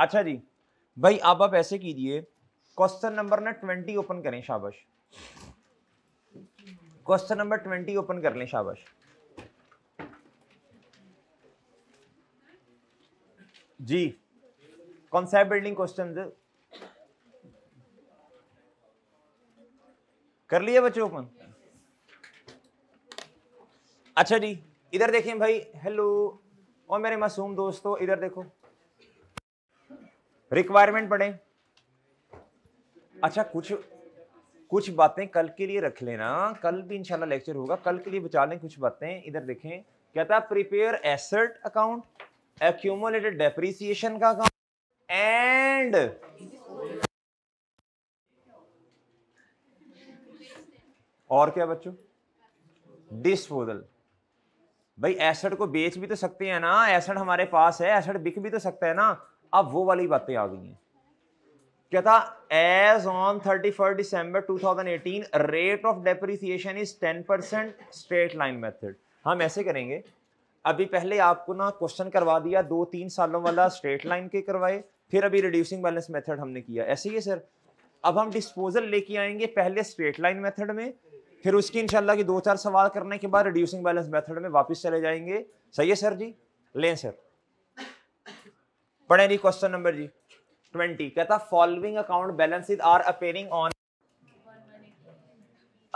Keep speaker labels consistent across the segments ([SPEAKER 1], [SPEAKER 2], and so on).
[SPEAKER 1] अच्छा जी भाई अब आप ऐसे कीजिए क्वेश्चन नंबर ना ट्वेंटी ओपन करें शाबाश क्वेश्चन नंबर ट्वेंटी ओपन कर लें शाबाश जी कॉन्सेप्ट बिल्डिंग क्वेश्चन कर लिए बच्चे ओपन अच्छा जी इधर देखें भाई हेलो और मेरे मासूम दोस्तों इधर देखो रिक्वायरमेंट पढ़े अच्छा कुछ कुछ बातें कल के लिए रख लेना कल भी इंशाल्लाह लेक्चर होगा कल के लिए बचा लें कुछ बातें इधर देखें कहता है prepare asset account accumulated depreciation का अकाउंट एंड और क्या बच्चों डिस्पोजल भाई एसेट को बेच भी तो सकते हैं ना एसेट हमारे पास है एसेट बिक भी तो सकता है ना अब वो वाली बातें आ गई हैं क्या था as on thirty first December two thousand eighteen rate of depreciation is ten percent straight line method हम ऐसे करेंगे अभी पहले आपको ना क्वेश्चन करवा दिया दो तीन सालों वाला स्ट्रेट लाइन के करवाए फिर अभी रिड्यूसिंग बैलेंस मेथड हमने किया ऐसे ही है सर अब हम डिस्पोजल लेके आएंगे पहले स्ट्रेट लाइन मेथड में फिर उसकी इंशाल्लाह की दो चार सवाल करने के बाद रिड्यूसिंग बैलेंस मेथड में वापस चले जाएंगे सही है सर जी लें सर बड़े नहीं क्वेश्चन नंबर जी ट्वेंटी कहता following account balances are appearing on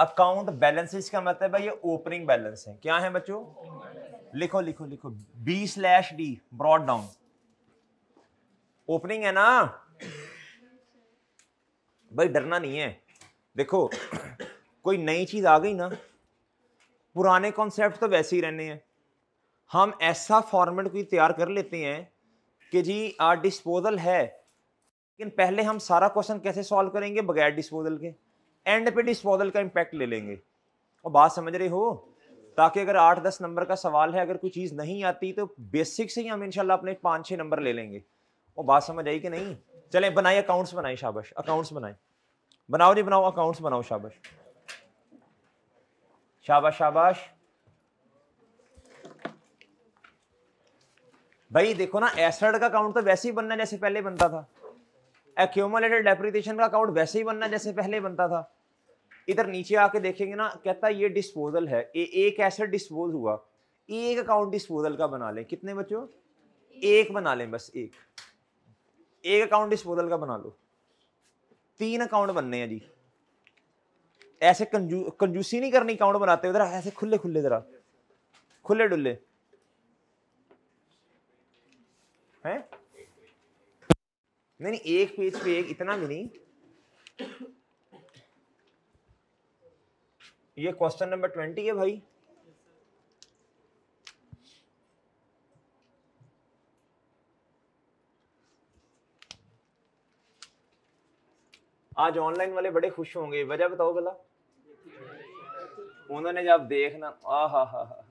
[SPEAKER 1] account balances का मतलब है ये ओपनिंग बैलेंस है क्या है बच्चों लिखो लिखो लिखो b slash d brought down opening है ना भाई डरना नहीं है देखो कोई नई चीज आ गई ना पुराने कॉन्सेप्ट तो वैसे ही रहने हैं हम ऐसा फॉर्मेट कोई तैयार कर लेते हैं कि जी आर डिस्पोजल है लेकिन पहले हम सारा क्वेश्चन कैसे सॉल्व करेंगे बगैर डिस्पोजल के एंड पे डिस्पोजल का इम्पैक्ट ले लेंगे और बात समझ रहे हो ताकि अगर आठ दस नंबर का सवाल है अगर कोई चीज़ नहीं आती तो बेसिक से ही हम इनशाला अपने पाँच छः नंबर ले लेंगे और बात समझ आई कि नहीं चले बनाए अकाउंट्स बनाए शाबाश अकाउंट्स बनाए बनाओ जी बनाओ अकाउंट्स बनाओ शाबाश शाबाश शाबाश भाई देखो ना एसड का काउंट तो वैसे ही बनना जैसे पहले बनता था एक्यूमलेटेड डेप्रिटेशन का अकाउंट वैसे ही बनना जैसे पहले बनता था इधर नीचे आके देखेंगे ना कहता ये डिस्पोजल है ए, एक एसेट डिस्पोज हुआ एक अकाउंट डिस्पोजल का बना लें कितने बच्चों एक बना लें बस एक एक अकाउंट डिस्पोजल का बना लो तीन अकाउंट बनने हैं जी ऐसे कंजू कंजूसी नहीं करनी अकाउंट बनाते उधर ऐसे खुले खुले जरा खुले डुल्ले है नहीं नहीं एक पेज पे एक इतना भी नहीं ये क्वेश्चन नंबर ट्वेंटी है भाई आज ऑनलाइन वाले बड़े खुश होंगे वजह बताओ भला
[SPEAKER 2] उन्होंने जब देखना आ
[SPEAKER 1] हा हा हा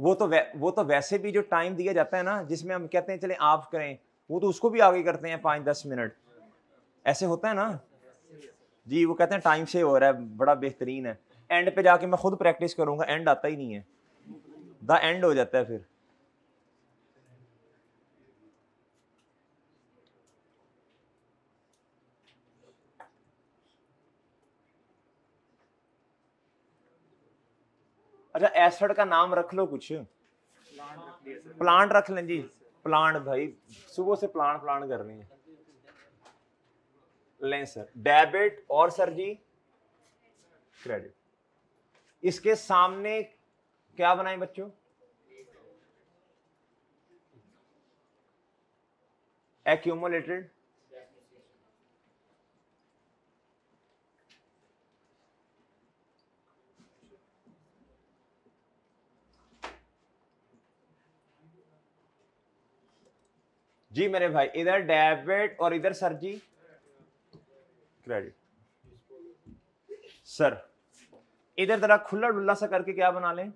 [SPEAKER 1] वो तो वै, वो तो वैसे भी जो टाइम दिया जाता है ना जिसमें हम कहते हैं चले आप करें वो तो उसको भी आगे करते हैं पाँच दस मिनट ऐसे होता है ना जी वो कहते हैं टाइम से हो रहा है बड़ा बेहतरीन है एंड पे जाके मैं खुद प्रैक्टिस करूँगा एंड आता ही नहीं है द एंड हो जाता है फिर अच्छा एसड का नाम रख लो कुछ प्लांट रख लें जी प्लांट भाई सुबह से प्लांट प्लांट रही है लें सर डेबिट और सर जी क्रेडिट इसके सामने क्या बनाए बच्चों एक्यूमुलेटेड जी मेरे भाई इधर डेबिट और इधर सर जी क्रेडिट सर इधर जरा खुला डुल्ला सा करके क्या बना लें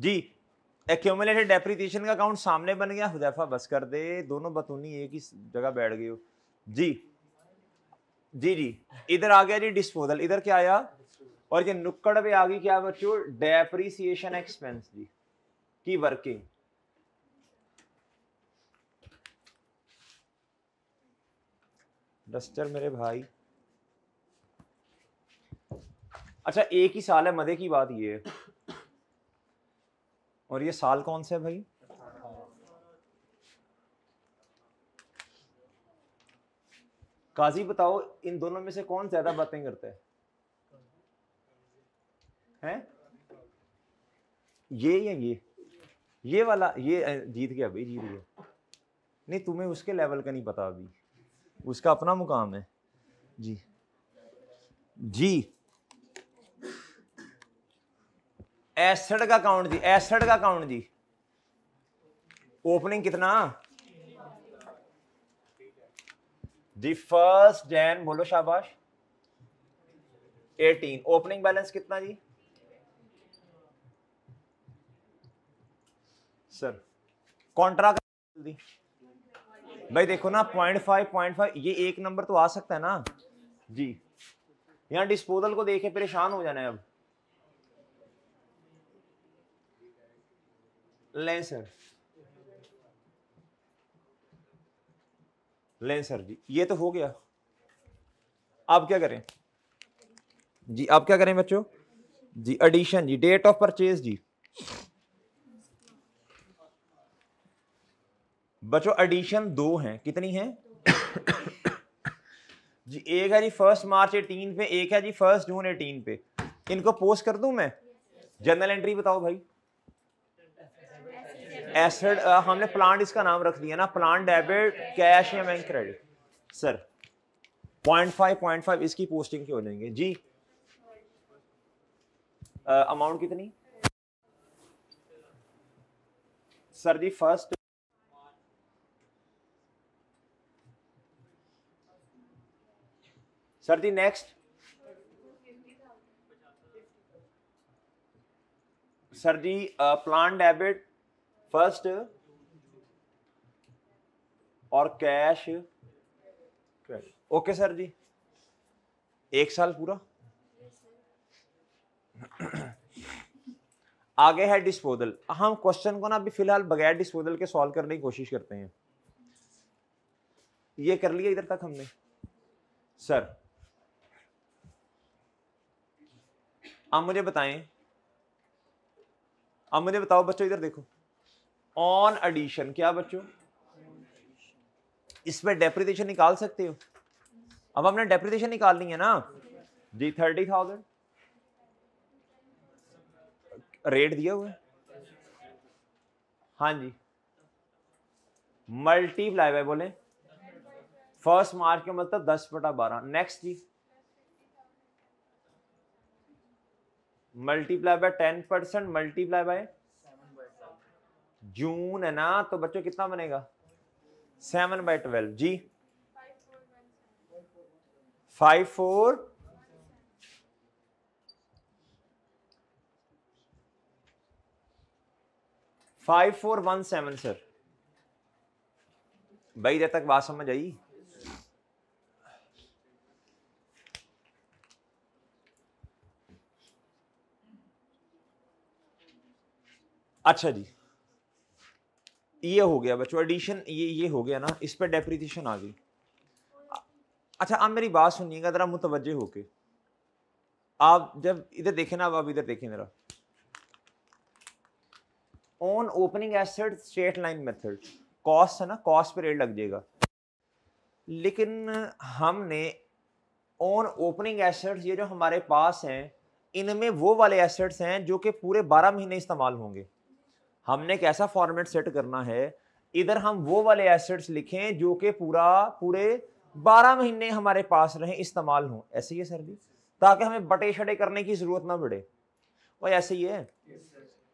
[SPEAKER 1] जी एक्यूमलेटेड डेप्रीतिएशन का अकाउंट सामने बन गया हुदैफा बस कर दे दोनों बतूनी एक ही जगह बैठ गए हो जी जी जी इधर आ गया जी डिस्पोजल इधर क्या आया और ये नुक्कड़ पे आ गई क्या बच्चों डेप्रीसिएशन एक्सपेंस जी की वर्किंग डस्टर मेरे भाई अच्छा एक ही साल है मदे की बात ये है और ये साल कौन सा है भाई काजी बताओ इन दोनों में से कौन ज्यादा बातें करता है हैं ये या ये ये वाला ये जीत गया भाई जीत गया नहीं तुम्हें उसके लेवल का नहीं पता अभी उसका अपना मुकाम है जी जी एसड का काउंट जी एसड का काउंट जी ओपनिंग कितना दी फर्स्ट जैन बोलो शाबाश 18 ओपनिंग बैलेंस कितना जी सर कॉन्ट्रा का भाई देखो ना पॉइंट फाइव पॉइंट फाइव ये एक नंबर तो आ सकता है ना जी यहाँ डिस्पोजल को देख के परेशान हो जाना है अब लेंसर लेंसर जी ये तो हो गया आप क्या करें जी आप क्या करें बच्चों जी एडिशन जी डेट ऑफ परचेज जी बच्चों एडिशन दो हैं कितनी हैं जी एक है जी फर्स्ट मार्च एटीन पे एक है जी फर्स्ट जून एटीन पे इनको पोस्ट कर दूं मैं जनरल एंट्री बताओ भाई एसेट uh, हमने प्लांट इसका नाम रख दिया ना प्लांट डेबिट कैश या bank credit sir point five point five इसकी पोस्टिंग क्यों हो जाएंगे जी अमाउंट uh, कितनी सर जी फर्स्ट सर जी नेक्स्ट सर जी प्लान uh, डेबिट फर्स्ट और कैश ओके सर जी एक साल पूरा आगे है डिस्पोजल हम क्वेश्चन को ना अभी फिलहाल बगैर डिस्पोजल के सॉल्व करने की कोशिश करते हैं ये कर लिया इधर तक हमने सर आप मुझे बताएं आप मुझे बताओ बच्चों इधर देखो ऑन एडिशन क्या बच्चों इसमें डेप्रिटेशन निकाल सकते हो अब हमने डेप्रिटेशन निकालनी है ना जी थर्टी थाउजेंड रेट दिया हुआ है हाँ जी मल्टीप्लाई बाय बोले फर्स्ट मार्च का मतलब दस बटा बारह नेक्स्ट जी multiply by ten percent multiply by June है ना तो बच्चों कितना बनेगा सेवन बाई ट्वेल्व जी five four five four one seven sir भाई देर तक बात समझ आई अच्छा जी ये हो गया बच्चों एडिशन ये ये हो गया ना इस पर डेप्रीसीशन आ गई अच्छा आप मेरी बात सुनिएगा ज़रा मुतवजह होके आप जब इधर देखें ना आप इधर देखें ज़रा on opening asset straight line method cost है ना कॉस्ट पर रेट लग जाएगा लेकिन हमने ऑन ओपनिंग एसेट्स ये जो हमारे पास हैं इनमें वो वाले एसेट्स हैं जो कि पूरे बारह महीने इस्तेमाल होंगे हमने एक ऐसा फॉर्मेट सेट करना है इधर हम वो वाले एसेट्स लिखें जो कि पूरा पूरे बारह महीने हमारे पास रहें इस्तेमाल हों ऐसे ही है सर जी ताकि हमें बटे शटे करने की ज़रूरत ना पड़े और ऐसे ही है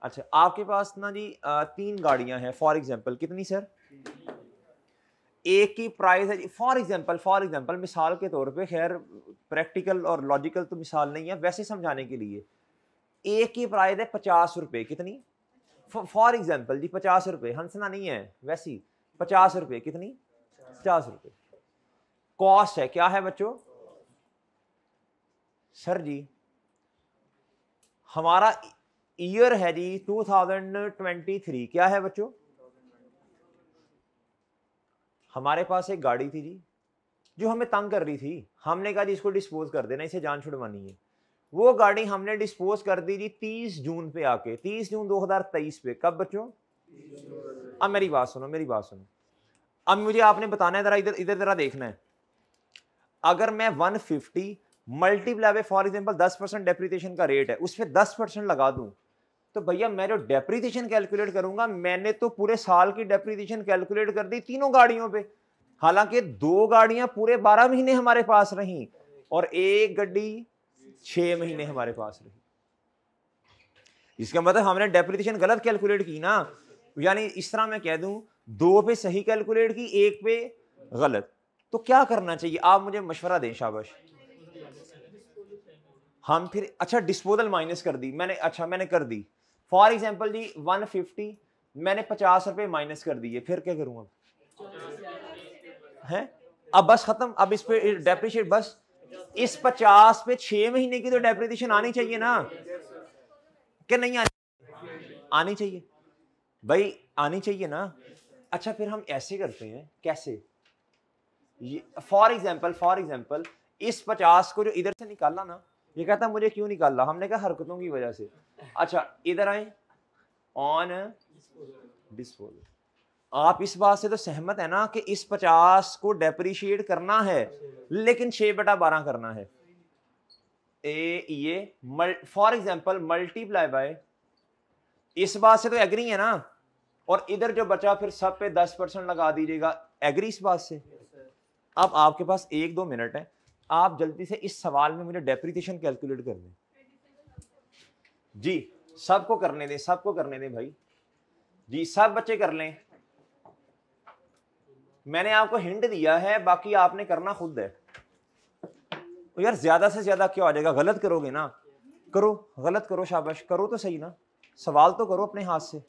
[SPEAKER 1] अच्छा आपके पास ना जी तीन गाड़ियां हैं फॉर एग्जांपल कितनी सर एक की प्राइस है फॉर एग्जांपल फॉर एग्जांपल मिसाल के तौर पे खैर प्रैक्टिकल और लॉजिकल तो मिसाल नहीं है वैसे समझाने के लिए एक की प्राइस है पचास रुपये कितनी फॉर एग्जाम्पल जी पचास रुपये हंसना नहीं है वैसी पचास रुपये कितनी पचास रुपये कॉस्ट है क्या है बच्चों सर जी हमारा ईयर है जी 2023 क्या है बच्चों हमारे पास एक गाड़ी थी जी जो हमें तंग कर रही थी हमने कहा जी इसको डिस्पोज कर देना इसे जान छुड़वानी है वो गाड़ी हमने डिस्पोज कर दी जी तीस जून पे आके तीस जून 2023 पे कब बच्चों अब मेरी बात सुनो मेरी बात सुनो अब मुझे आपने बताना है जरा इधर इधर जरा देखना है अगर मैं 150 फिफ्टी मल्टीप्लाई फॉर एग्जाम्पल दस परसेंट डेप्रीटेशन का रेट है उस पर दस परसेंट लगा दू तो भैया मैं जो डेप्रीटेशन कैलकुलेट करूंगा मैंने तो पूरे साल की डेप्रीटेशन कैलकुलेट कर दी तीनों गाड़ियों पे हालांकि दो गाड़ियां पूरे बारह महीने हमारे पास रहीं और एक गड्डी छः महीने हमारे पास रही इसका मतलब हमने डेप्रिसिएशन गलत कैलकुलेट की ना यानी इस तरह मैं कह दूं दो पे सही कैलकुलेट की एक पे गलत तो क्या करना चाहिए आप मुझे मशवरा दें शाबाश हम फिर अच्छा डिस्पोजल माइनस कर दी मैंने अच्छा मैंने कर दी फॉर एग्जाम्पल जी 150 मैंने पचास रुपये माइनस कर दिए फिर क्या करूँ अब हैं अब बस ख़त्म अब इस पर डेप्रिशिएट बस इस पचास पे छह महीने की तो डेप्रिटेशन आनी चाहिए ना कि नहीं आनी आनी चाहिए भाई आनी चाहिए ना अच्छा फिर हम ऐसे करते हैं कैसे फॉर एग्जाम्पल फॉर एग्जाम्पल इस पचास को जो इधर से निकाला ना ये कहता मुझे क्यों निकालना हमने कहा हरकतों की वजह से अच्छा इधर आए ऑन डिस्पोजल आप इस बात से तो सहमत है ना कि इस पचास को डेप्रीशिएट करना है लेकिन छः बटा बारह करना है ए ये फॉर एग्जाम्पल मल्टीप्लाई बाय इस बात से तो एग्री है ना और इधर जो बचा फिर सब पे दस परसेंट लगा दीजिएगा एग्री इस बात से अब आपके पास एक दो मिनट है आप जल्दी से इस सवाल में मुझे डेप्रीशन कैलकुलेट कर दें जी सबको करने दें सबको करने दें भाई जी सब बच्चे कर लें मैंने आपको हिंट दिया है बाकी आपने करना खुद है तो यार ज़्यादा से ज़्यादा क्या हो जाएगा गलत करोगे ना करो गलत करो शाबाश करो तो सही ना सवाल तो करो अपने हाथ से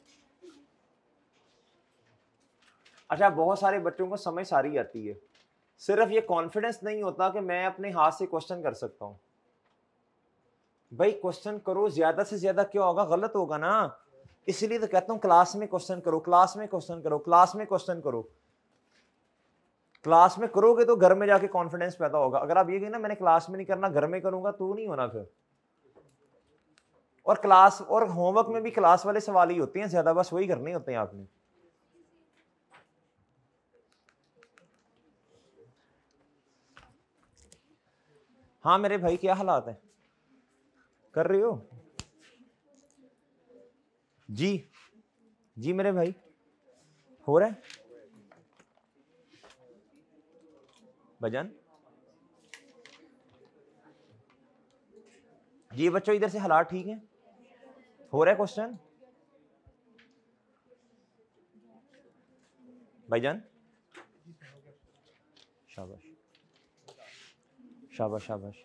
[SPEAKER 1] अच्छा बहुत सारे बच्चों को समझ सारी आती है सिर्फ ये कॉन्फिडेंस नहीं होता कि मैं अपने हाथ से क्वेश्चन कर सकता हूँ भाई क्वेश्चन करो ज़्यादा से ज़्यादा क्या होगा गलत होगा ना इसलिए तो कहता हूँ क्लास में क्वेश्चन करो क्लास में क्वेश्चन करो क्लास में क्वेश्चन करो क्लास में करोगे तो घर में जाके कॉन्फिडेंस पैदा होगा अगर आप ये कहें ना मैंने क्लास में नहीं करना घर में करूंगा तो नहीं होना फिर और क्लास और होमवर्क में भी क्लास वाले सवाल ही होते हैं ज्यादा बस वही करने होते हैं आपने हाँ मेरे भाई क्या हालात है कर रहे हो जी जी मेरे भाई हो रहा है भजन जी बच्चों इधर से हालात ठीक है हो रहा है क्वेश्चन भाईजान शाबाश शाबाश शाबाश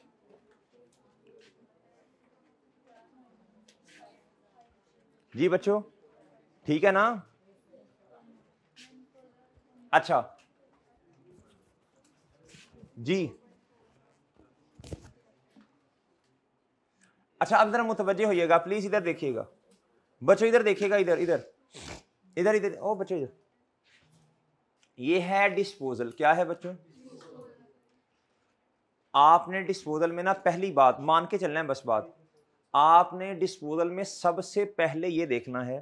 [SPEAKER 1] जी बच्चों ठीक है ना अच्छा जी अच्छा आप जरा मुतवजह होइएगा प्लीज इधर देखिएगा बच्चों इधर देखिएगा इधर इधर इधर इधर ओ बच्चों इधर ये है डिस्पोजल क्या है बच्चों आपने डिस्पोजल में ना पहली बात मान के चलना है बस बात आपने डिस्पोजल में सबसे पहले ये देखना है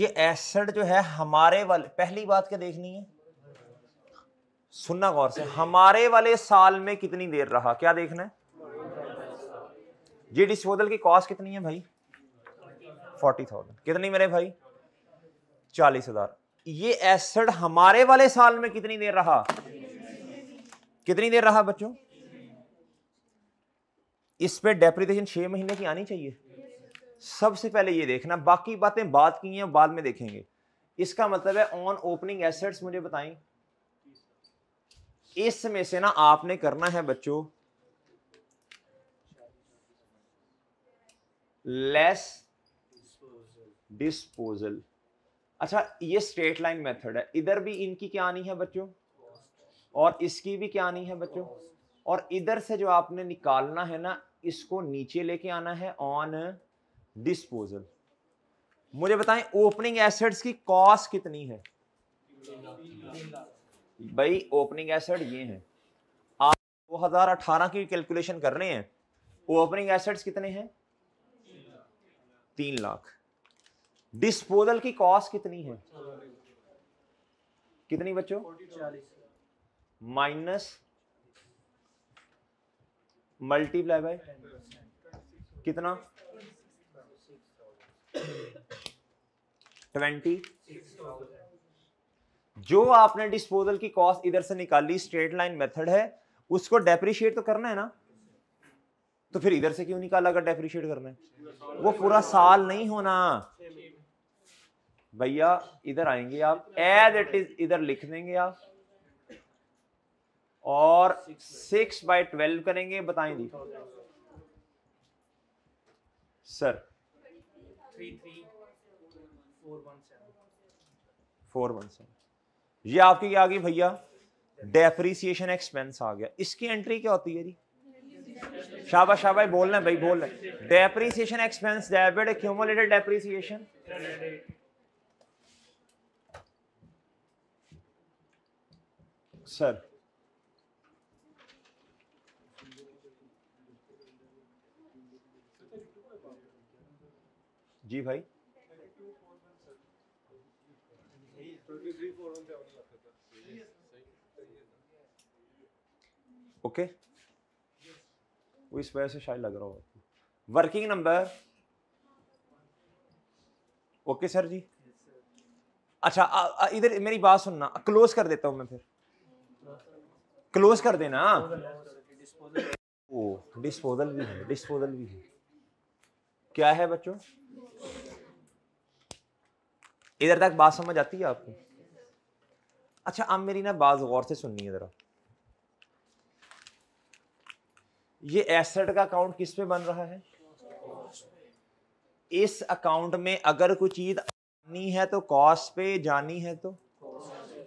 [SPEAKER 1] ये एसिड जो है हमारे वाले पहली बात क्या देखनी है सुनना गौर से हमारे वाले साल में कितनी देर रहा क्या देखना है ये डिस्पोजल की कॉस्ट कितनी है भाई फोर्टी थाउजेंड कितनी मेरे भाई चालीस हजार ये एसेड हमारे वाले साल में कितनी देर रहा कितनी देर रहा बच्चों इस पे डेप्रिटेशन छह महीने की आनी चाहिए सबसे पहले ये देखना बाकी बातें बात की हैं बाद में देखेंगे इसका मतलब है ऑन ओपनिंग एसेट्स मुझे बताएं इसमें से ना आपने करना है बच्चों लेस डिस्पोजल अच्छा ये स्ट्रेट लाइन मेथड है इधर भी इनकी क्या आनी है बच्चों और इसकी भी क्या आनी है बच्चों और इधर से जो आपने निकालना है ना इसको नीचे लेके आना है ऑन डिस्पोजल मुझे बताएं ओपनिंग एसेट्स की कॉस्ट कितनी है भाई ओपनिंग एसेट ये हैं आप 2018 की कैलकुलेशन कर रहे हैं ओपनिंग एसेट्स कितने हैं तीन लाख डिस्पोजल की कॉस्ट कितनी है कितनी बच्चों माइनस मल्टीप्लाई बाय कितना ट्वेंटी जो आपने डिस्पोजल की कॉस्ट इधर से निकाली स्ट्रेट लाइन मेथड है उसको डेप्रिशिएट तो करना है ना तो फिर इधर से क्यों निकाला अगर डेप्रिशिएट करना है वो पूरा साल नहीं होना भैया इधर आएंगे आप एज इट इज इधर लिख देंगे आप और सिक्स बाय ट्वेल्व करेंगे जी सर फोर वन सेवन ये आपकी क्या आ गई भैया डेप्रीसिएशन एक्सपेंस आ गया इसकी एंट्री क्या होती है जी शाबाश शाबाई बोल रहे भाई बोल रहे depreciation expense debit accumulated depreciation sir जी भाई ओके वो इस वजह से शायद लग रहा होगा वर्किंग नंबर ओके सर जी अच्छा इधर मेरी बात सुनना क्लोज कर देता हूं मैं फिर क्लोज कर देना ओ डिस्पोजल भी है डिस्पोजल भी है क्या है बच्चों इधर तक बात समझ आती है आपको अच्छा आप मेरी ना बात गौर से सुननी है ज़रा ये एसेट का अकाउंट किस पे बन रहा है इस अकाउंट में अगर कोई चीज आनी है तो कॉस्ट पे जानी है तो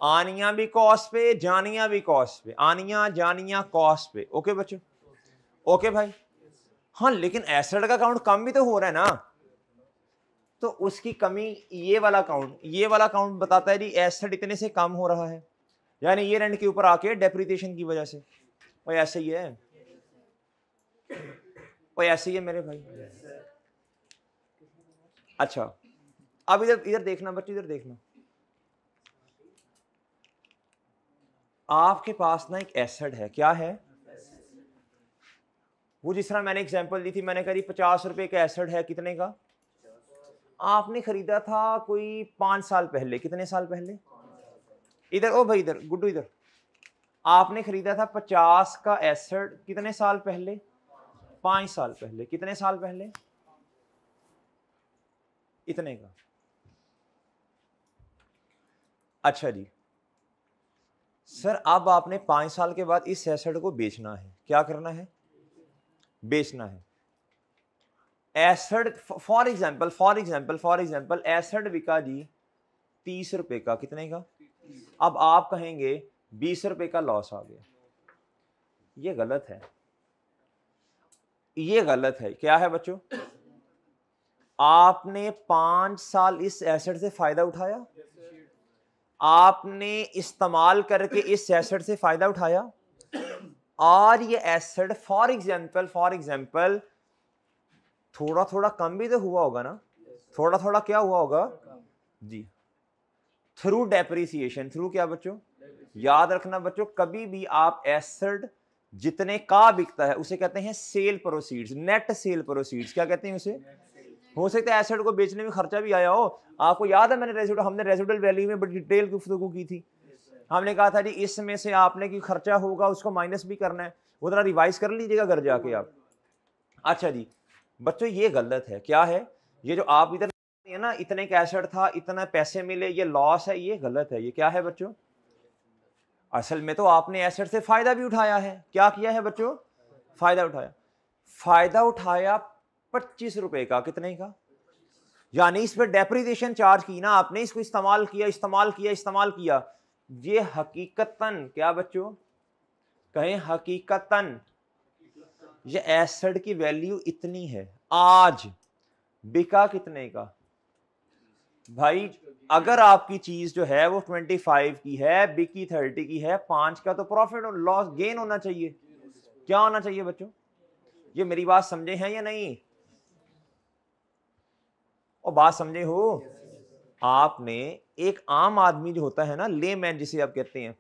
[SPEAKER 1] आनिया भी कॉस्ट पे जानिया भी कॉस्ट पे आनिया जानिया कॉस्ट पे ओके बच्चों ओके भाई हाँ लेकिन एसेट का अकाउंट कम भी तो हो रहा है ना तो उसकी कमी ये वाला अकाउंट ये वाला अकाउंट बताता है जी एसेट इतने से कम हो रहा है यानी ये रेंट के ऊपर आके डेप्रीटेशन की वजह से भाई ऐसे ही है भाई ऐसे ही है मेरे भाई अच्छा अब इधर इधर देखना बच्चे इधर देखना आपके पास ना एक एसेड है क्या है वो जिस तरह मैंने एग्जांपल दी थी मैंने करी पचास रुपए का एसेड है कितने का आपने खरीदा था कोई पांच साल पहले कितने साल पहले इधर ओ भाई इधर गुड्डू इधर आपने खरीदा था पचास का एसेड कितने साल पहले पांच साल पहले कितने साल पहले इतने का अच्छा जी सर अब आपने पांच साल के बाद इस एसेट को बेचना है क्या करना है बेचना है asset for example for example for example asset बिका जी तीस रुपए का कितने का अब आप कहेंगे बीस रुपए का लॉस आ गया ये गलत है ये गलत है क्या है बच्चों आपने पांच साल इस एसेट से फायदा उठाया आपने इस्तेमाल करके इस एसेट से फायदा उठाया और ये asset for example for example थोड़ा थोड़ा कम भी तो हुआ होगा ना थोड़ा थोड़ा क्या हुआ होगा जी थ्रू डेप्रिसिएशन थ्रू क्या बच्चों याद रखना बच्चों कभी भी आप एसेट जितने का बिकता है उसे कहते हैं sale proceeds net sale proceeds क्या कहते हैं उसे हो सकता है एसेट को बेचने में खर्चा भी आया हो आपको याद है मैंने रेसिडल हमने रेसिडल वैल्यू में बड़ी डिटेल गुफ्तु की थी हमने कहा था जी इसमें से आपने की खर्चा होगा उसको माइनस भी करना है वो जरा रिवाइज कर लीजिएगा घर जाके आप अच्छा जी बच्चों ये गलत है क्या है ये जो आप इधर है ना इतने कैसेट था इतना पैसे मिले ये लॉस है ये गलत है ये क्या है बच्चों असल में तो आपने एसेट से फ़ायदा भी उठाया है क्या किया है बच्चों फ़ायदा उठाया फ़ायदा उठाया पच्चीस रुपये का कितने का यानी इस पर डेप्रीजेशन चार्ज की ना आपने इसको इस्तेमाल किया इस्तेमाल किया इस्तेमाल किया ये हकीकतन क्या बच्चों कहें हकीकतन ये एसेड की वैल्यू इतनी है आज बिका कितने का भाई अगर आपकी चीज जो है वो 25 की है बिकी 30 की है पांच का तो प्रॉफिट और लॉस गेन होना चाहिए क्या होना चाहिए बच्चों ये मेरी बात समझे हैं या नहीं और बात समझे हो आपने एक आम आदमी जो होता है ना ले मैन जिसे आप कहते हैं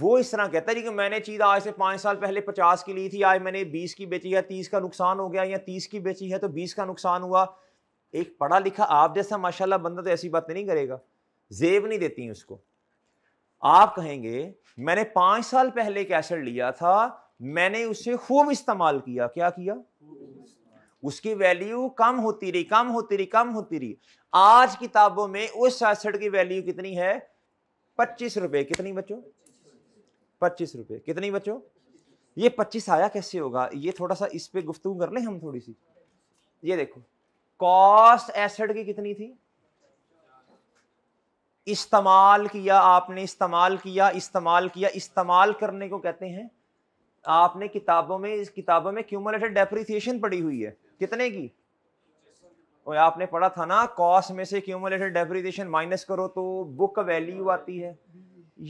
[SPEAKER 1] वो इस तरह कहता है कि मैंने चीज़ आज से पांच साल पहले पचास की ली थी आज मैंने बीस की बेची है तीस का नुकसान हो गया या तीस की बेची है तो बीस का नुकसान हुआ एक पढ़ा लिखा आप जैसा माशाल्लाह बंदा तो ऐसी बातें नहीं करेगा जेब नहीं देती उसको आप कहेंगे मैंने पांच साल पहले कैसेट लिया था मैंने उसे खूब इस्तेमाल किया क्या किया उसकी वैल्यू कम होती रही कम होती रही कम होती रही आज किताबों में उस कैसेट की वैल्यू कितनी है पच्चीस रुपये कितनी बच्चों पच्चीस रुपये कितनी बच्चों ये पच्चीस आया कैसे होगा ये थोड़ा सा इस पर गुफ्तु कर लें हम थोड़ी सी ये देखो कॉस्ट एसेट की कितनी थी इस्तेमाल किया आपने इस्तेमाल किया इस्तेमाल किया इस्तेमाल करने को कहते हैं आपने किताबों में इस किताबों में क्यूमुलेटेड डेप्रिसिएशन पड़ी हुई है कितने की और आपने पढ़ा था ना कॉस्ट में से क्यूमुलेटेड डेप्रिसिएशन माइनस करो तो बुक वैल्यू आती है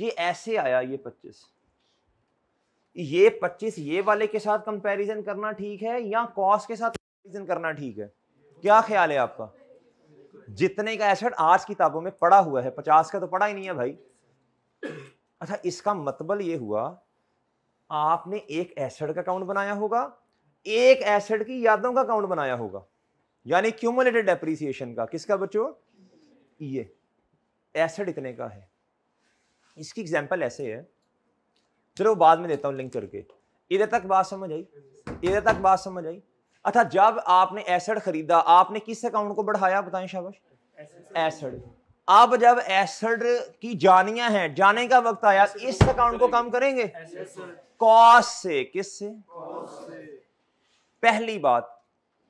[SPEAKER 1] ये ऐसे आया ये पच्चीस ये पच्चीस ये वाले के साथ कंपैरिजन करना ठीक है या कॉस्ट के साथ कंपैरिजन करना ठीक है क्या ख्याल है आपका जितने का एसेट आज किताबों में पड़ा हुआ है पचास का तो पड़ा ही नहीं है भाई अच्छा इसका मतबल ये हुआ आपने एक एसेट का अकाउंट बनाया होगा एक एसेट की यादों का अकाउंट बनाया होगा यानी क्यूमुलेटेड डेप्रीसिएशन का किसका बच्चों ये एसेट इतने का है इसकी एग्जाम्पल ऐसे है चलो बाद में देता हूँ लिंक करके इधर तक बात समझ आई इधर तक बात समझ आई अच्छा जब आपने एसड खरीदा आपने किस अकाउंट को बढ़ाया बताएं शाबाश एसड अब जब एसड की जानियां हैं जाने का वक्त आया इस अकाउंट को कम करेंगे कॉस से किस से पहली बात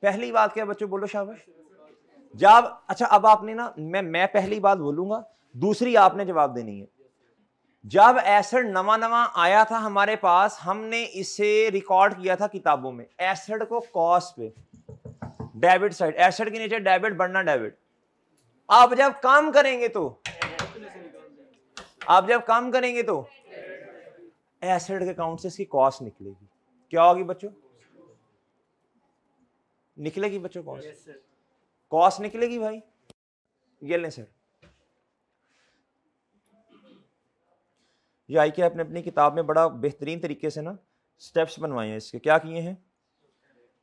[SPEAKER 1] पहली बात क्या बच्चों बोलो शाबाश जब अच्छा अब आपने ना मैं मैं पहली बात बोलूंगा दूसरी आपने जवाब देनी है जब एसिड नवा नवा आया था हमारे पास हमने इसे रिकॉर्ड किया था किताबों में एसिड को कॉस पे डेबिट साइड एसिड के नीचे डेबिट बढ़ना डेबिट आप जब काम करेंगे तो आप जब काम करेंगे तो एसिड के अकाउंट से इसकी कॉस्ट निकलेगी क्या होगी बच्चों निकलेगी बच्चों कॉस्ट कॉस्ट निकलेगी भाई ये लें सर ये आई के आपने अपनी किताब में बड़ा बेहतरीन तरीके से ना स्टेप्स बनवाए हैं इसके क्या किए हैं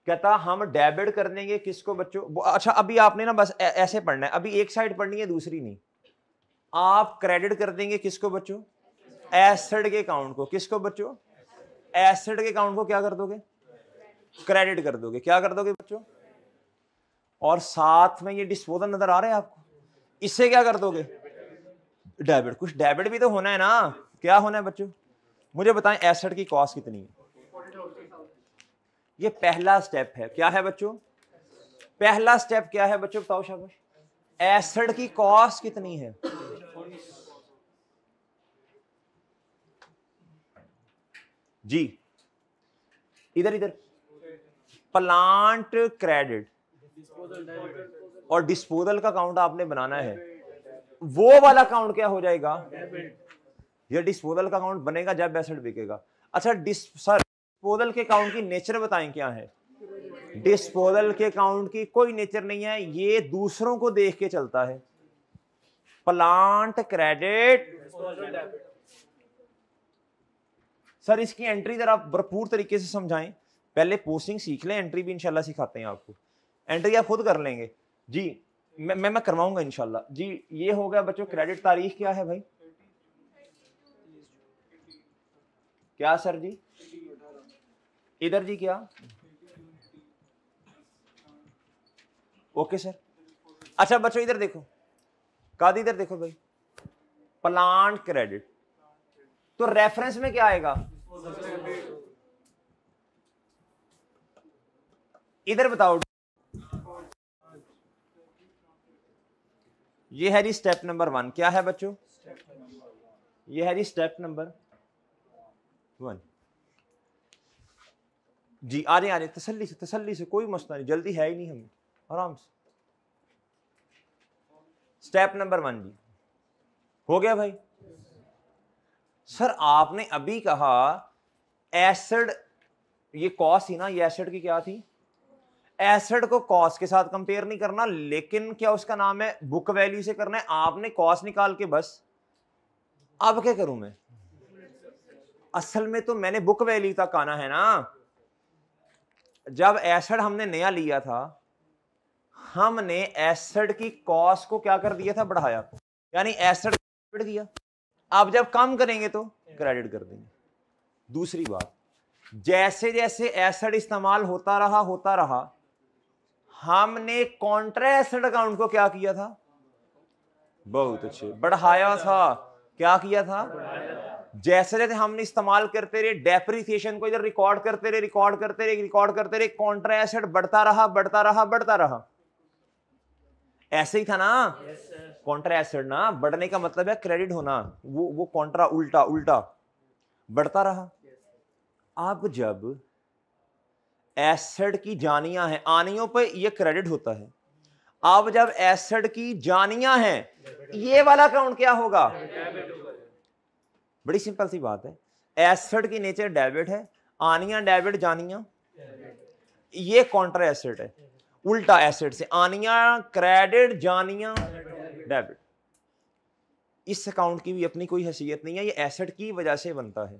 [SPEAKER 1] कहता हम डेबिट कर देंगे किसको बच्चों अच्छा अभी आपने ना बस ऐसे पढ़ना है अभी एक साइड पढ़नी है दूसरी नहीं आप क्रेडिट कर देंगे किसको बच्चों एसड के अकाउंट को किसको बच्चों एसड के अकाउंट को क्या कर दोगे क्रेडिट कर दोगे क्या कर दोगे बच्चों और साथ में ये डिस्पोजल नजर आ रहे हैं आपको इससे क्या कर दोगे डेबिट कुछ डेबिट भी तो होना है ना क्या होना है बच्चों मुझे बताएं एसेट की कॉस्ट कितनी है ये पहला स्टेप है क्या है बच्चों पहला स्टेप क्या है बच्चों बताओ शाबाश एसेट की कॉस्ट कितनी है जी इधर इधर प्लांट क्रेडिट और डिस्पोजल का अकाउंट आपने बनाना है वो वाला अकाउंट क्या हो जाएगा यह डिस्पोजल का अकाउंट बनेगा जब एसेट बिकेगा अच्छा डिस सर डिस्पोजल के अकाउंट की नेचर बताएं क्या है डिस्पोजल के अकाउंट की कोई नेचर नहीं है ये दूसरों को देख के चलता है प्लांट क्रेडिट सर इसकी एंट्री जरा भरपूर तरीके से समझाएं पहले पोस्टिंग सीख लें एंट्री भी इंशाल्लाह सिखाते हैं आपको एंट्री आप खुद कर लेंगे जी मैं मैं, मैं करवाऊंगा इंशाल्लाह जी ये हो गया बच्चों क्रेडिट तारीख क्या है भाई क्या सर जी इधर जी क्या ओके सर अच्छा बच्चों इधर देखो का इधर देखो भाई प्लान क्रेडिट तो रेफरेंस में क्या आएगा इधर बताओ ये है जी स्टेप नंबर वन क्या है बच्चों ये है जी स्टेप नंबर वन जी आ रहे आ रहे तसल्ली से तसल्ली से कोई मसला नहीं जल्दी है ही नहीं हमें आराम से स्टेप नंबर वन जी हो गया भाई सर आपने अभी कहा एसिड ये कॉस थी ना ये एसिड की क्या थी एसिड को कॉस के साथ कंपेयर नहीं करना लेकिन क्या उसका नाम है बुक वैल्यू से करना है आपने कॉस निकाल के बस अब क्या करूं मैं असल में तो मैंने बुक वैली तक आना है ना जब एसड हमने नया लिया था हमने एसड की कॉस्ट को क्या कर दिया था बढ़ाया यानी एसड बढ़ दिया आप जब काम करेंगे तो क्रेडिट कर देंगे दूसरी बात जैसे जैसे एसड इस्तेमाल होता रहा होता रहा हमने कॉन्ट्रा एसड अकाउंट को क्या किया था बहुत अच्छे बढ़ाया था क्या किया था जैसे जैसे हमने इस्तेमाल करते रहे डेप्रीसिएशन को इधर रिकॉर्ड करते रहे रिकॉर्ड करते रहे रिकॉर्ड करते रहे कॉन्ट्रा एसेट बढ़ता रहा बढ़ता रहा बढ़ता रहा ऐसे ही था ना कॉन्ट्रा एसेट ना बढ़ने का मतलब है क्रेडिट होना वो वो कॉन्ट्रा उल्टा उल्टा बढ़ता रहा अब जब एसेड की जानियां हैं आनियों पे ये क्रेडिट होता है अब जब एसेड की जानियां हैं ये वाला अकाउंट क्या होगा बड़ी सिंपल सी बात है एसिड की नेचर डेबिट है आनिया डेबिट जानिया ये कॉन्ट्रा एसिड है उल्टा एसिड से आनिया क्रेडिट जानिया डेबिट इस अकाउंट की भी अपनी कोई हैसियत नहीं है ये एसिड की वजह से बनता है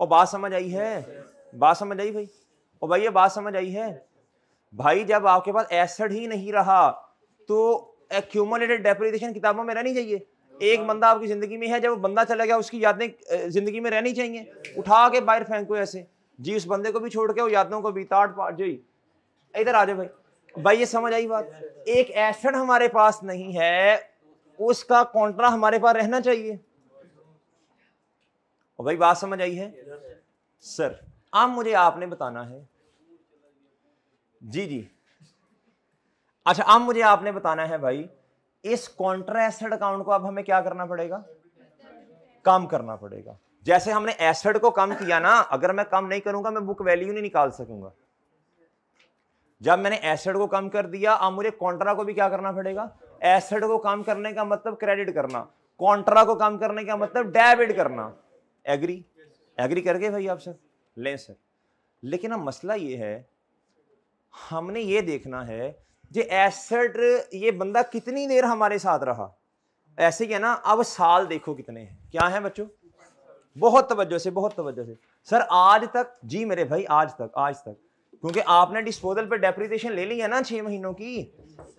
[SPEAKER 1] और बात समझ आई है बात समझ आई भाई और भाई ये बात समझ आई है भाई जब आपके पास एसिड ही नहीं रहा तो एक्यूमुलेटेड डेप्रीडेशन किताबों में रहनी चाहिए एक बंदा आपकी ज़िंदगी में है जब वो बंदा चला गया उसकी यादें ज़िंदगी में रहनी चाहिए उठा के बाहर फेंको ऐसे जी उस बंदे को भी छोड़ के वो यादों को भी ताट पाट जी इधर आ जाओ भाई भाई ये समझ आई बात एक एसेट हमारे पास नहीं है उसका कॉन्ट्रा हमारे पास रहना चाहिए और भाई बात समझ आई है सर आप मुझे आपने बताना है जी जी अच्छा आप मुझे आपने बताना है भाई इस कॉन्ट्रा एसिड अकाउंट को अब हमें क्या करना पड़ेगा कम करना पड़ेगा जैसे हमने एसिड को कम किया ना अगर मैं कम नहीं करूंगा मैं बुक वैल्यू नहीं निकाल सकूंगा जब मैंने एसिड को कम कर दिया अब मुझे कॉन्ट्रा को भी क्या करना पड़ेगा एसिड को कम करने का मतलब क्रेडिट करना कॉन्ट्रा को कम करने का मतलब डेबिट करना एग्री एग्री करके भाई आप सर लें सर लेकिन अब मसला ये है हमने ये देखना है जे एसेट ये बंदा कितनी देर हमारे साथ रहा ऐसे ही है ना अब साल देखो कितने हैं क्या है बच्चों बहुत तवज्जो से बहुत तवज्जो से सर आज तक जी मेरे भाई आज तक आज तक क्योंकि आपने डिस्पोजल पे डेप्रीटेशन ले ली है ना छः महीनों की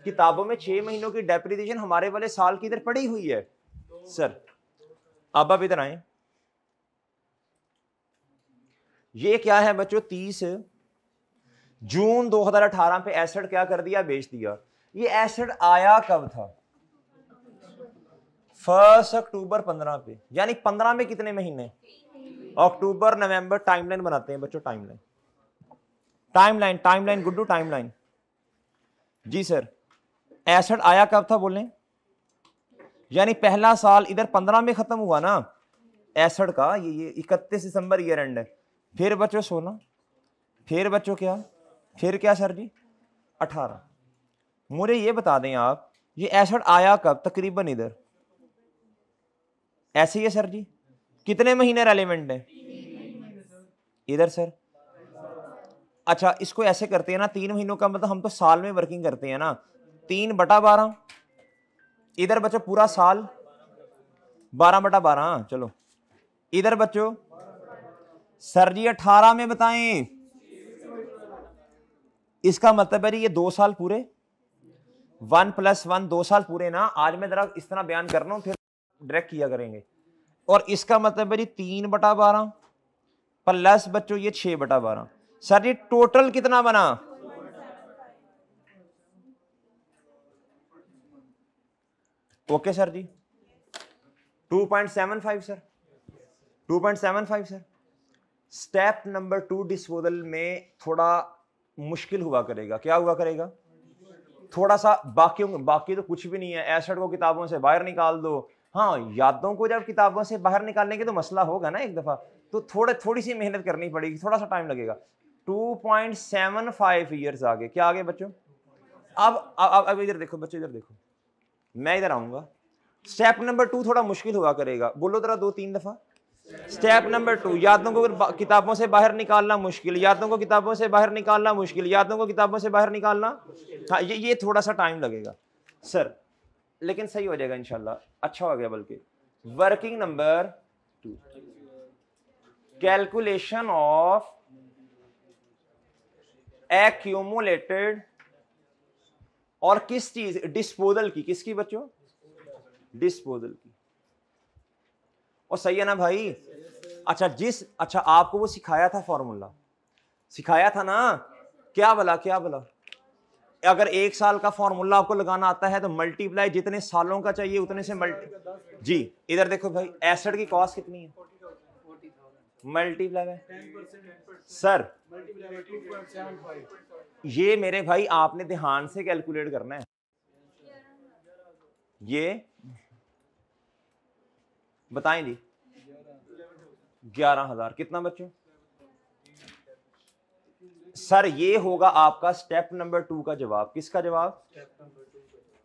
[SPEAKER 1] किताबों में छः महीनों की डेप्रीटेशन हमारे वाले साल की इधर पड़ी हुई है सर अब आप इधर आए ये क्या है बच्चों तीस जून 2018 पे एसेट क्या कर दिया बेच दिया ये एसेट आया कब था फर्स्ट अक्टूबर पंद्रह पे यानी पंद्रह में कितने महीने अक्टूबर नवंबर टाइमलाइन बनाते हैं बच्चों timeline timeline timeline Guddu timeline जी सर एसेट आया कब था बोले यानी पहला साल इधर पंद्रह में खत्म हुआ ना एसेट का ये ये इकतीस दिसंबर ईयर एंड है फिर बच्चों सोना फिर बच्चों क्या फिर क्या सर जी अठारह मुझे ये बता दें आप ये एसड आया कब तकरीबन इधर ऐसे ही है सर जी कितने महीने रेलिवेंट है इधर सर अच्छा इसको ऐसे करते हैं ना तीन महीनों का मतलब हम तो साल में वर्किंग करते हैं ना तीन बटा बारह इधर बच्चों पूरा साल बारह बटा बारह हाँ, चलो इधर बच्चों सर जी अठारह में बताएं इसका मतलब है ये दो साल पूरे वन प्लस वन दो साल पूरे ना आज मैं जरा इस तरह बयान कर रहा हूँ फिर डायरेक्ट किया करेंगे और इसका मतलब है तीन बटा बारह प्लस बच्चों ये छः बटा बारह सर ये टोटल कितना बना ओके सर जी 2.75 sir 2.75 sir step number two disposal में थोड़ा मुश्किल हुआ करेगा क्या हुआ करेगा थोड़ा सा बाकी बाकी तो कुछ भी नहीं है एसड को किताबों से बाहर निकाल दो हाँ यादों को जब किताबों से बाहर निकालने के तो मसला होगा ना एक दफ़ा तो थोड़े थोड़ी सी मेहनत करनी पड़ेगी थोड़ा सा टाइम लगेगा 2.75 ईयर्स आगे क्या आगे बच्चों अब अब अब इधर देखो बच्चों इधर देखो मैं इधर आऊँगा स्टेप नंबर टू थोड़ा मुश्किल हुआ करेगा बोलो जरा दो तीन दफ़ा स्टेप नंबर टू यादों को किताबों से बाहर निकालना मुश्किल यादों को किताबों से बाहर निकालना मुश्किल यादों को किताबों से बाहर निकालना हाँ ये ये थोड़ा सा टाइम लगेगा सर लेकिन सही हो जाएगा इनशाला अच्छा हो गया बल्कि working number two calculation of accumulated और किस चीज डिस्पोजल की किसकी बच्चों डिस्पोजल और सही है ना भाई अच्छा जिस अच्छा आपको वो सिखाया था फॉर्मूला सिखाया था ना क्या बोला क्या बोला अगर एक साल का फॉर्मूला आपको लगाना आता है तो मल्टीप्लाई जितने सालों का चाहिए उतने से मल्टी जी इधर देखो भाई एसड की कॉस्ट कितनी है मल्टीप्लाई सर ये मेरे भाई आपने ध्यान से कैलकुलेट करना है ये बताएं जी ग्यारह हजार कितना बच्चों सर ये होगा आपका स्टेप नंबर टू का जवाब किसका जवाब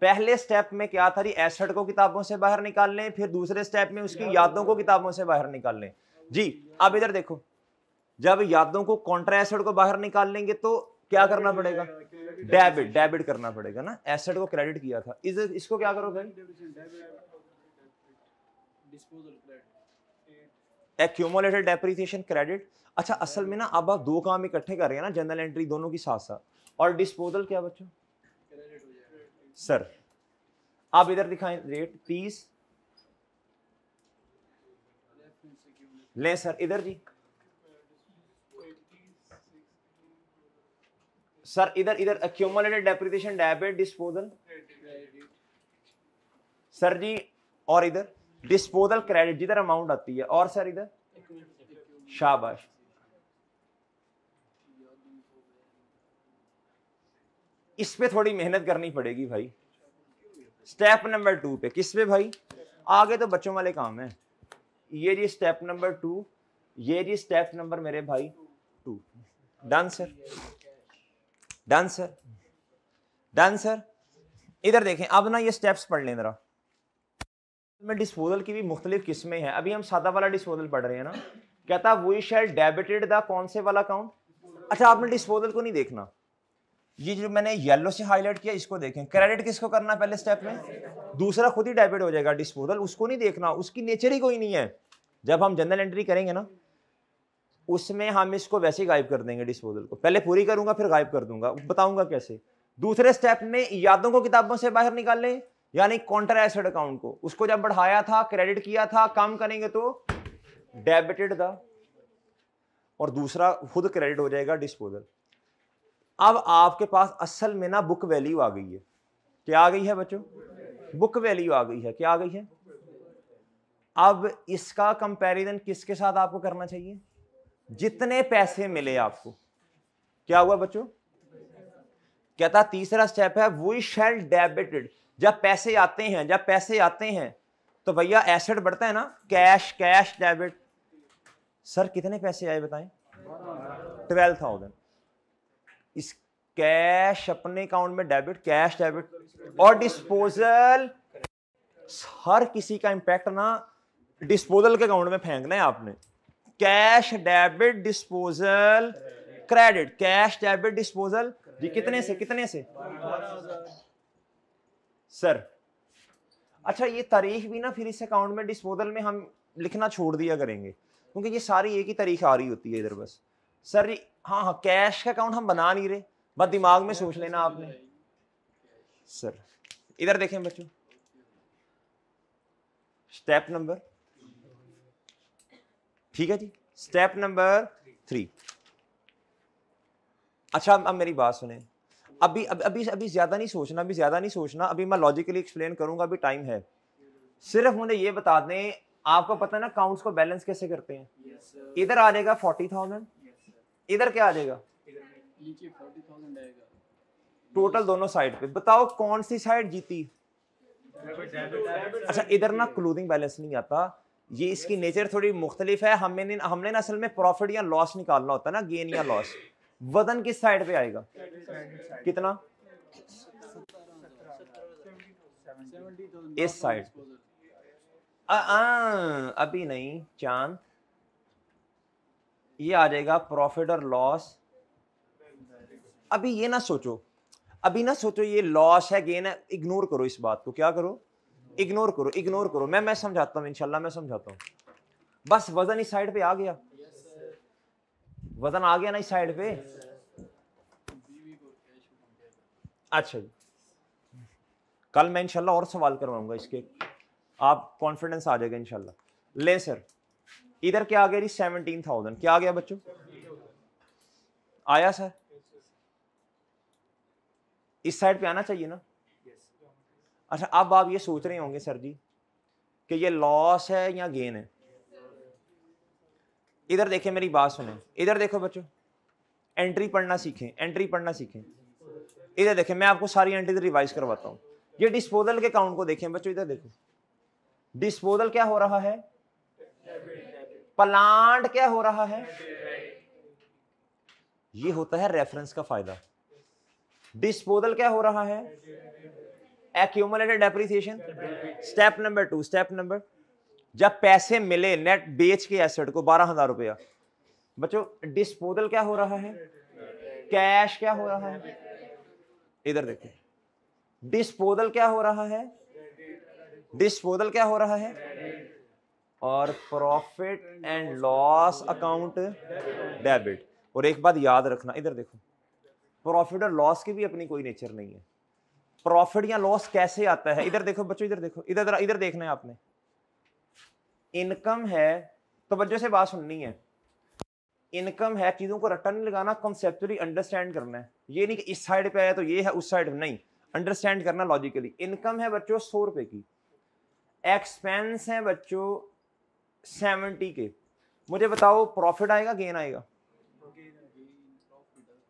[SPEAKER 1] पहले स्टेप में क्या था जी को किताबों से बाहर निकाल लें फिर दूसरे स्टेप में उसकी यादों को किताबों से बाहर निकाल लें जी अब इधर देखो जब यादों को कॉन्ट्रा एसेट को बाहर निकाल लेंगे तो क्या करना पड़ेगा डेबिट डेबिट करना पड़ेगा ना एसेट को क्रेडिट किया था इस, इसको क्या करोगे डिस्पोजल क्रेडिट एक्यूमुलेटेड क्रेडिट अच्छा असल में ना अब आप दो काम इकट्ठे कर रहे हैं ना जनरल एंट्री दोनों की साथ साथ और डिस्पोजल क्या बच्चों सर आप इधर दिखाएं रेट तीस ले सर इधर जी सर इधर इधर accumulated depreciation debit disposal sir जी और इधर डिस्पोजल क्रेडिट जिधर अमाउंट आती है और सर इधर शाबाश इस पे थोड़ी मेहनत करनी पड़ेगी भाई स्टेप नंबर टू पे किस पे भाई आगे तो बच्चों वाले काम है ये जी स्टेप नंबर टू ये जी स्टेप नंबर मेरे भाई two done sir done sir done sir इधर देखें अब ना ये स्टेप्स पढ़ लें जरा में डिस्पोजल की भी मुख्तलिफ किस्में हैं अभी हम सादा वाला डिस्पोजल पढ़ रहे हैं ना कहता वी शेल डेबिटेड द कौन से वाला अकाउंट अच्छा आपने डिस्पोजल को नहीं देखना ये जो मैंने येलो से हाईलाइट किया इसको देखें क्रेडिट किसको करना पहले स्टेप में दूसरा खुद ही डेबिट हो जाएगा डिस्पोजल उसको नहीं देखना उसकी नेचर ही कोई नहीं है जब हम जनरल एंट्री करेंगे ना उसमें हम इसको वैसे ही गायब कर देंगे डिस्पोजल को पहले पूरी करूंगा फिर गायब कर दूंगा बताऊंगा कैसे दूसरे स्टेप में यादों को किताबों से बाहर निकाल लें यानी कॉन्ट्रा एसेट अकाउंट को उसको जब बढ़ाया था क्रेडिट किया था कम करेंगे तो डेबिटेड था और दूसरा खुद क्रेडिट हो जाएगा डिस्पोजल अब आपके पास असल में ना बुक वैल्यू आ गई है क्या आ गई है बच्चों बुक वैल्यू आ गई है क्या आ गई है अब इसका कंपैरिजन किसके साथ आपको करना चाहिए जितने पैसे मिले आपको क्या हुआ बच्चों कहता तीसरा स्टेप है वी शेल डेबिटेड जब पैसे आते हैं जब पैसे आते हैं तो भैया एसेट बढ़ता है ना कैश कैश डेबिट सर कितने पैसे आए बताएं ट्वेल्व थाउजेंड इस कैश अपने अकाउंट में डेबिट कैश डेबिट और डिस्पोजल हर किसी का इम्पैक्ट ना डिस्पोजल के अकाउंट में फेंकना है आपने cash debit disposal credit cash debit disposal जी कितने से कितने से सर अच्छा ये तारीख भी ना फिर इस अकाउंट में डिस्पोजल में हम लिखना छोड़ दिया करेंगे क्योंकि ये सारी एक ही तारीख आ रही होती है इधर बस सर हाँ हाँ कैश का अकाउंट हम बना नहीं रहे बस दिमाग में सोच लेना आपने सर इधर देखें बच्चों स्टेप नंबर ठीक है जी स्टेप नंबर थ्री अच्छा अब मेरी बात सुने अभी अभी अभी, अभी ज़्यादा नहीं सोचना अभी ज़्यादा नहीं सोचना अभी मैं लॉजिकली एक्सप्लेन करूँगा अभी टाइम है सिर्फ मुझे ये बता दें आपको पता है ना काउंट्स को बैलेंस कैसे करते हैं yes, इधर आ जाएगा फोर्टी थाउजेंड इधर क्या आ जाएगा टोटल दोनों साइड पे बताओ कौन सी साइड जीती अच्छा इधर ना क्लोथिंग बैलेंस नहीं आता ये इसकी नेचर थोड़ी मुख्तलिफ है हमने हमने ना असल में प्रॉफिट या लॉस निकालना होता है ना गेन या लॉस वजन किस साइड पे आएगा कितना इस साइड अभी नहीं चांद ये आ जाएगा प्रॉफिट और लॉस अभी ये ना सोचो अभी ना सोचो ये लॉस है गेन है इग्नोर करो इस बात को क्या करो इग्नोर करो इग्नोर करो मैं मैं समझाता हूँ इनशाला मैं समझाता हूँ बस वजन इस साइड पे आ गया वजन आ गया ना इस साइड पे अच्छा जी कल मैं इनशाला और सवाल करवाऊंगा इसके आप कॉन्फिडेंस आ जाएगा इनशाला ले सर इधर क्या आ गया जी सेवनटीन थाउजेंड क्या आ गया बच्चों आया सर इस साइड पे आना चाहिए ना अच्छा अब आप ये सोच रहे होंगे सर जी कि ये लॉस है या गेन है इधर देखें मेरी बात सुने इधर देखो बच्चों एंट्री पढ़ना सीखें एंट्री पढ़ना सीखें इधर देखें मैं आपको सारी एंट्री रिवाइज तो करवाता हूँ ये डिस्पोजल के अकाउंट को देखें बच्चों इधर देखो डिस्पोजल क्या हो रहा है प्लांट क्या हो रहा है ये होता है रेफरेंस का फायदा डिस्पोजल क्या हो रहा है accumulated depreciation step number two step number जब पैसे मिले नेट बेच के एसेट को बारह हजार रुपया बच्चों डिस्पोजल क्या हो रहा है कैश क्या हो रहा है इधर देखो डिस्पोजल क्या हो रहा है डिस्पोजल क्या हो रहा है और profit and loss account debit और एक बात याद रखना इधर देखो प्रॉफिट और लॉस की भी अपनी कोई नेचर नहीं है प्रॉफिट या लॉस कैसे आता है इधर देखो बच्चों इधर देखो इधर इधर देखना है आपने इनकम है तो बच्चों से बात सुननी है इनकम है चीज़ों को रटन नहीं लगाना कॉन्सेप्चुअली अंडरस्टैंड करना है ये नहीं कि इस साइड पे आया तो ये है उस साइड नहीं अंडरस्टैंड करना लॉजिकली इनकम है बच्चों सौ रुपए की एक्सपेंस है बच्चों सेवेंटी के मुझे बताओ प्रॉफिट आएगा गेन आएगा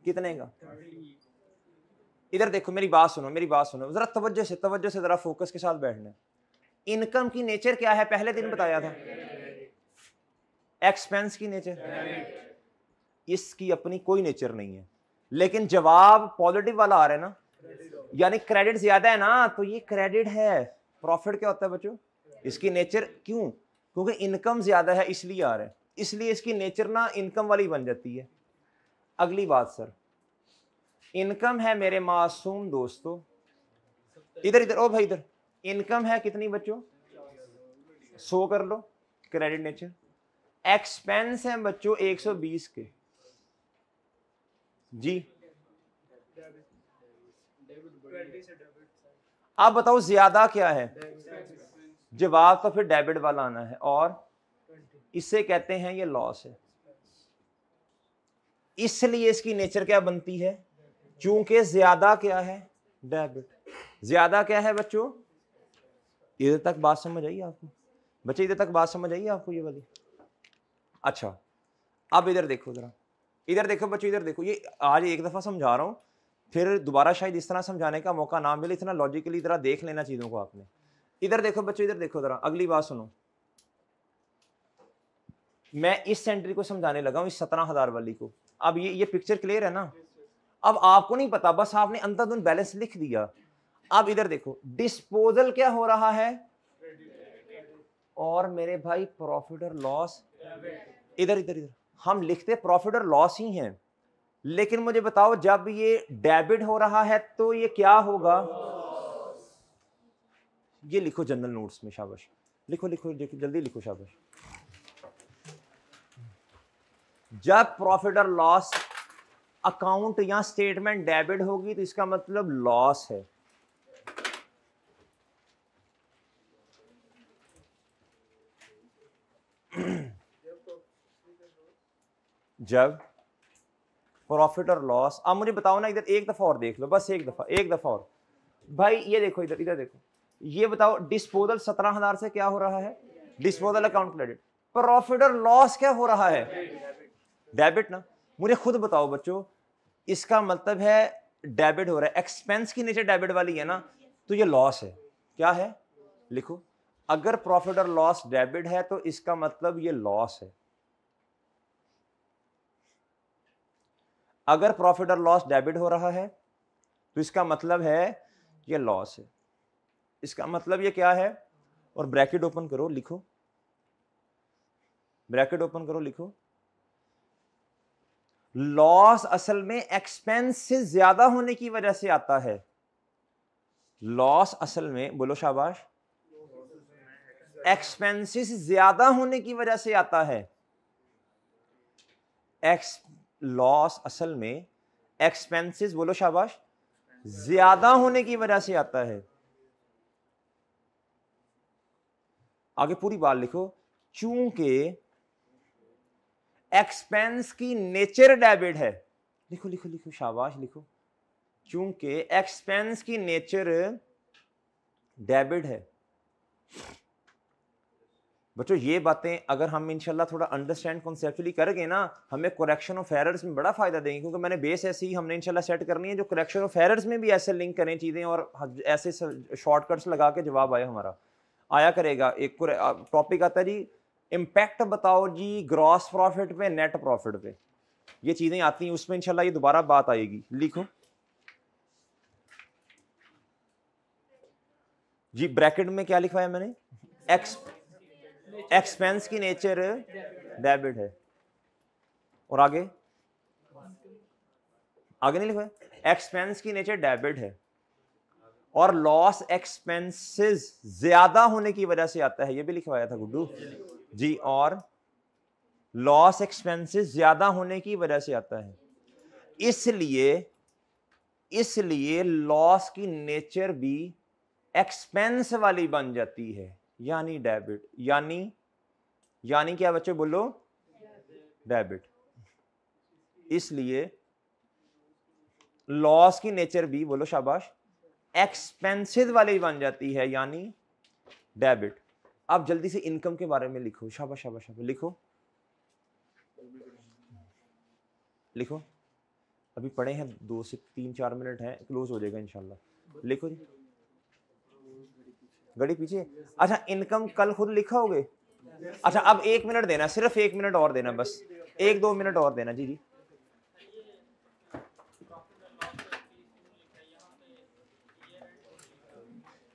[SPEAKER 1] कितने का इधर देखो मेरी बात सुनो मेरी बात सुनो ज़रा तवज्जो से तवज्जो से ज़रा फोकस के साथ बैठना है इनकम की नेचर क्या है पहले दिन बताया था एक्सपेंस की नेचर इसकी अपनी कोई नेचर नहीं है लेकिन जवाब पॉजिटिव वाला आ रहा है ना यानी क्रेडिट ज्यादा है ना तो ये क्रेडिट है प्रॉफिट क्या होता है बच्चों इसकी नेचर क्यों क्योंकि इनकम ज्यादा है इसलिए आ रहा है इसलिए इसकी नेचर ना इनकम वाली बन जाती है अगली बात सर इनकम है मेरे मासूम दोस्तों इधर इधर ओ भाई इधर इनकम है कितनी बच्चों सो कर लो क्रेडिट नेचर एक्सपेंस है बच्चों 120 के जी आप बताओ ज्यादा क्या है जवाब तो फिर डेबिट वाला आना है और इसे कहते हैं ये लॉस है इसलिए इसकी नेचर क्या बनती है चूंकि ज्यादा क्या है डेबिट ज्यादा क्या है बच्चों इधर तक बात समझ आई आपको बच्चे इधर तक बात समझ आई आपको ये वाली अच्छा अब इधर देखो ज़रा इधर देखो बच्चे इधर देखो ये आज एक दफ़ा समझा रहा हूँ फिर दोबारा शायद इस तरह समझाने का मौका ना मिले इतना लॉजिकली ज़रा देख लेना चीज़ों को आपने इधर देखो बच्चों इधर देखो ज़रा अगली बात सुनो मैं इस सेंट्री को समझाने लगा हूँ इस सत्रह हज़ार वाली को अब ये ये पिक्चर क्लियर है ना अब आपको नहीं पता बस आपने अंतर बैलेंस लिख दिया अब इधर देखो डिस्पोजल क्या हो रहा है और मेरे भाई प्रॉफिट और लॉस इधर इधर इधर हम लिखते प्रॉफिट और लॉस ही हैं लेकिन मुझे बताओ जब ये डेबिट हो रहा है तो ये क्या होगा ये लिखो जनरल नोट्स में शाबाश लिखो लिखो जल्दी लिखो शाबाश जब प्रॉफिट और लॉस अकाउंट या स्टेटमेंट डेबिट होगी तो इसका मतलब लॉस है जब प्रॉफिट और लॉस आप मुझे बताओ ना इधर एक दफ़ा और देख लो बस एक दफ़ा एक दफ़ा और भाई ये देखो इधर इधर देखो ये बताओ डिस्पोजल सत्रह हज़ार से क्या हो रहा है डिस्पोजल अकाउंट क्रेडिट प्रॉफिट और लॉस क्या हो रहा है डेबिट ना मुझे खुद बताओ बच्चों इसका मतलब है डेबिट हो रहा है एक्सपेंस की नीचे डेबिट वाली है ना तो ये लॉस है क्या है लिखो अगर प्रॉफिट और लॉस डेबिट है तो इसका मतलब ये लॉस है अगर प्रॉफिट और लॉस डेबिट हो रहा है तो इसका मतलब है ये लॉस है इसका मतलब ये क्या है और ब्रैकेट ओपन करो लिखो ब्रैकेट ओपन करो लिखो लॉस असल में एक्सपेंस से ज्यादा होने की वजह से आता है लॉस असल में बोलो शाबाश एक्सपेंसेस ज्यादा होने की वजह से आता है एक्स लॉस असल में एक्सपेंसेस बोलो शाबाश ज्यादा होने की वजह से आता है आगे पूरी बात लिखो चूंकि एक्सपेंस की नेचर डेबिट है लिखो लिखो लिखो शाबाश लिखो चूंकि एक्सपेंस की नेचर डेबिट है बच्चों ये बातें अगर हम इनशाला थोड़ा अंडरस्टैंड कॉन्सेप्चुअली करेंगे ना हमें करेक्शन ऑफ एरर्स में बड़ा फायदा देंगे क्योंकि मैंने बेस ऐसी ही हमने इनशाला सेट करनी है जो करेक्शन ऑफ एरर्स में भी ऐसे लिंक करें चीज़ें और ऐसे शॉर्टकट्स लगा के जवाब आए हमारा आया करेगा एक टॉपिक आता है जी इम्पैक्ट बताओ जी ग्रॉस प्रॉफिट पे नेट प्रॉफिट पे ये चीज़ें आती हैं उसमें इंशाल्लाह ये दोबारा बात आएगी लिखो जी ब्रैकेट में क्या लिखवाया मैंने एक्स एक्सपेंस की नेचर डेबिट है और आगे आगे नहीं लिखा है एक्सपेंस की नेचर डेबिट है और लॉस एक्सपेंसेस ज्यादा होने की वजह से आता है ये भी लिखवाया था गुड्डू जी और लॉस एक्सपेंसेस ज्यादा होने की वजह से आता है इसलिए इसलिए लॉस की नेचर भी एक्सपेंस वाली बन जाती है यानी डेबिट यानी यानी क्या बच्चे बोलो डेबिट इसलिए लॉस की नेचर भी बोलो शाबाश एक्सपेंसिव वाली बन जाती है यानी डेबिट आप जल्दी से इनकम के बारे में लिखो शाबाश शाबाश शाबाश लिखो लिखो अभी पढ़े हैं दो से तीन चार मिनट हैं क्लोज हो जाएगा इंशाल्लाह लिखो जी घड़ी पीछे अच्छा इनकम कल खुद लिखाओगे अच्छा अब एक मिनट देना सिर्फ एक मिनट और देना बस एक दो मिनट और देना जी जी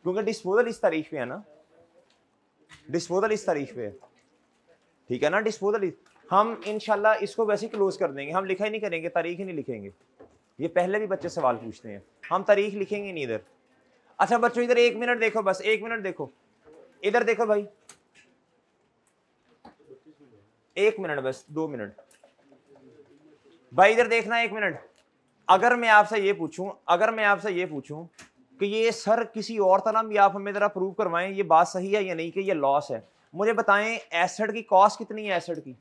[SPEAKER 1] क्योंकि डिस्पोजल इस तारीख पे है ना डिस्पोजल इस तारीख पे है ठीक है ना डिस्पोजल हम इनशाला इसको वैसे क्लोज कर देंगे हम लिखा ही नहीं करेंगे तारीख ही नहीं लिखेंगे ये पहले भी बच्चे सवाल पूछते हैं हम तारीख लिखेंगे नहीं इधर अच्छा बच्चों इधर एक मिनट देखो बस एक मिनट देखो इधर देखो भाई एक मिनट बस दो मिनट भाई इधर देखना एक मिनट अगर मैं आपसे ये पूछूं अगर मैं आपसे ये पूछूं कि ये सर किसी और तरह भी आप हमें ज़रा प्रूव करवाएं ये बात सही है या नहीं कि ये लॉस है मुझे बताएं एसेट की कॉस्ट कितनी है एसेट की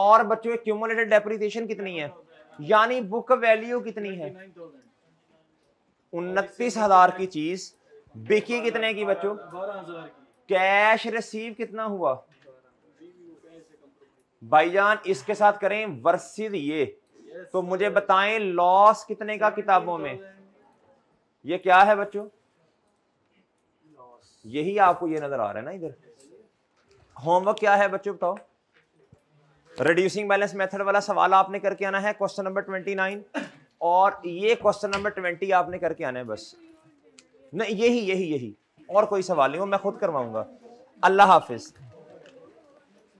[SPEAKER 1] और बच्चों क्यूमुलेटेड डेप्रीसिएशन कितनी है यानी बुक वैल्यू कितनी है उनतीस हजार की चीज बिकी कितने की बच्चों कैश रिसीव कितना हुआ भाईजान इसके साथ करें वर्षिद ये तो मुझे बताएं लॉस कितने का किताबों में ये क्या है बच्चों यही आपको ये नजर आ रहा है ना इधर होमवर्क क्या है बच्चों बताओ रिड्यूसिंग बैलेंस मेथड वाला सवाल आपने करके आना है क्वेश्चन नंबर ट्वेंटी नाइन और ये क्वेश्चन नंबर ट्वेंटी आपने करके आना है बस नहीं यही यही यही और कोई सवाल नहीं हो मैं खुद करवाऊंगा अल्लाह हाफिज़